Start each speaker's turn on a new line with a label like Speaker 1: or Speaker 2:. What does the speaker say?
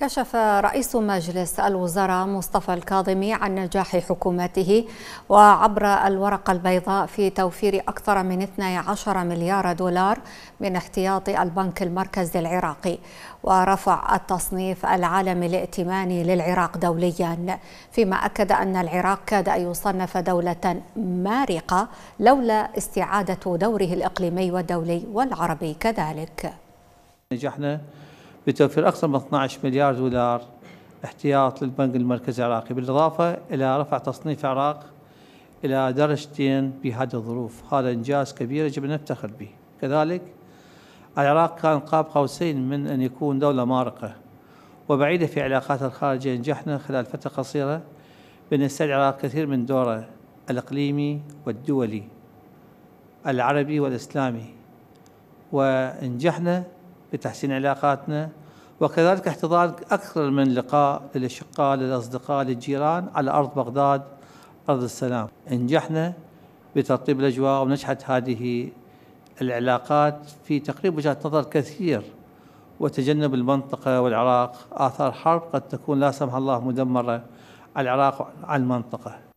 Speaker 1: كشف رئيس مجلس الوزراء مصطفى الكاظمي عن نجاح حكومته وعبر الورقة البيضاء في توفير أكثر من 12 مليار دولار من احتياط البنك المركزي العراقي ورفع التصنيف العالمي الائتماني للعراق دوليا فيما أكد أن العراق كاد أن يصنف دولة مارقة لولا استعادة دوره الإقليمي والدولي والعربي كذلك
Speaker 2: نجحنا بتوفير أكثر من 12 مليار دولار احتياط للبنك المركزي العراقي بالإضافة إلى رفع تصنيف العراق إلى درجتين بهذه الظروف هذا إنجاز كبير يجب أن نفتخر به كذلك العراق كان قاب قوسين من أن يكون دولة مارقة وبعيدة في علاقاتها الخارجية نجحنا خلال فترة قصيرة بأن يستدعي العراق كثير من دوره الإقليمي والدولي العربي والإسلامي ونجحنا لتحسين علاقاتنا وكذلك احتضان أكثر من لقاء للأشقاء للأصدقاء للجيران على أرض بغداد أرض السلام نجحنا بترطيب الأجواء ونجحت هذه العلاقات في تقريب وجهات نظر كثير وتجنب المنطقة والعراق آثار حرب قد تكون لا سمح الله مدمرة على العراق وعلى المنطقة